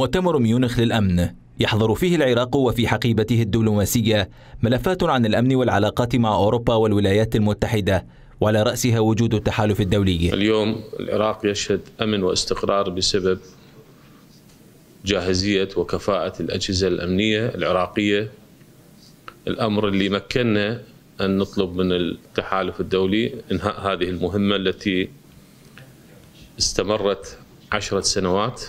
مؤتمر ميونخ للأمن يحضر فيه العراق وفي حقيبته الدبلوماسية ملفات عن الأمن والعلاقات مع أوروبا والولايات المتحدة وعلى رأسها وجود التحالف الدولي اليوم العراق يشهد أمن واستقرار بسبب جاهزية وكفاءة الأجهزة الأمنية العراقية الأمر اللي مكننا أن نطلب من التحالف الدولي إنهاء هذه المهمة التي استمرت عشرة سنوات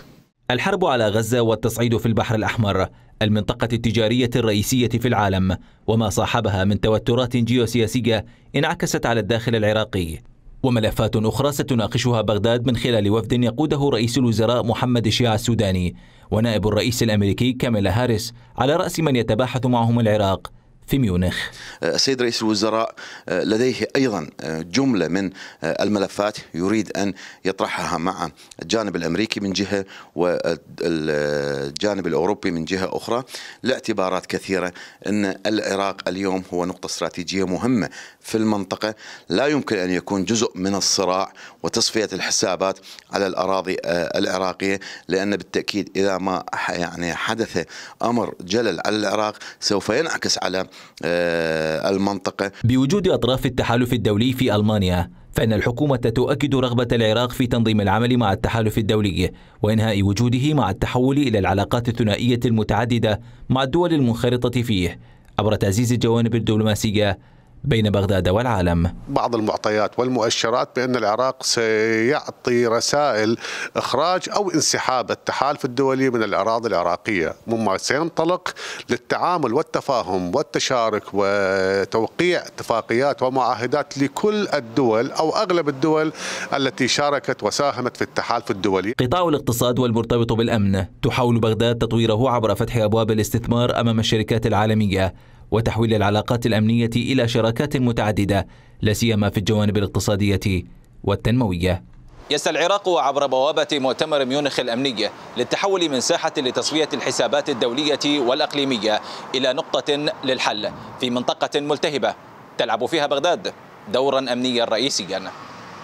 الحرب على غزة والتصعيد في البحر الأحمر المنطقة التجارية الرئيسية في العالم وما صاحبها من توترات جيوسياسية انعكست على الداخل العراقي وملفات أخرى ستناقشها بغداد من خلال وفد يقوده رئيس الوزراء محمد الشيع السوداني ونائب الرئيس الأمريكي كاميلا هاريس على رأس من يتباحث معهم العراق في ميونخ السيد أه، رئيس الوزراء أه، لديه أيضا أه، جملة من الملفات يريد أن يطرحها مع الجانب الأمريكي من جهة والجانب الأوروبي من جهة أخرى لاعتبارات كثيرة أن العراق اليوم هو نقطة استراتيجية مهمة في المنطقة لا يمكن أن يكون جزء من الصراع وتصفية الحسابات على الأراضي العراقية لأن بالتأكيد إذا ما يعني حدث أمر جلل على العراق سوف ينعكس على آه، المنطقة بوجود أطراف التحالف الدولي في ألمانيا فإن الحكومة تؤكد رغبة العراق في تنظيم العمل مع التحالف الدولي وإنهاء وجوده مع التحول إلى العلاقات الثنائية المتعددة مع الدول المنخرطة فيه عبر تعزيز الجوانب الدبلوماسية بين بغداد والعالم بعض المعطيات والمؤشرات بأن العراق سيعطي رسائل إخراج أو انسحاب التحالف الدولي من الأراضي العراقية مما سينطلق للتعامل والتفاهم والتشارك وتوقيع اتفاقيات ومعاهدات لكل الدول أو أغلب الدول التي شاركت وساهمت في التحالف الدولي قطاع الاقتصاد والمرتبط بالأمن تحاول بغداد تطويره عبر فتح أبواب الاستثمار أمام الشركات العالمية وتحويل العلاقات الأمنية إلى شراكات متعددة لا سيما في الجوانب الاقتصادية والتنموية يسعى العراق عبر بوابة مؤتمر ميونخ الأمنية للتحول من ساحة لتصفية الحسابات الدولية والأقليمية إلى نقطة للحل في منطقة ملتهبة تلعب فيها بغداد دورا أمنيا رئيسيا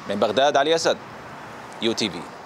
من بغداد علي أسد يو تي في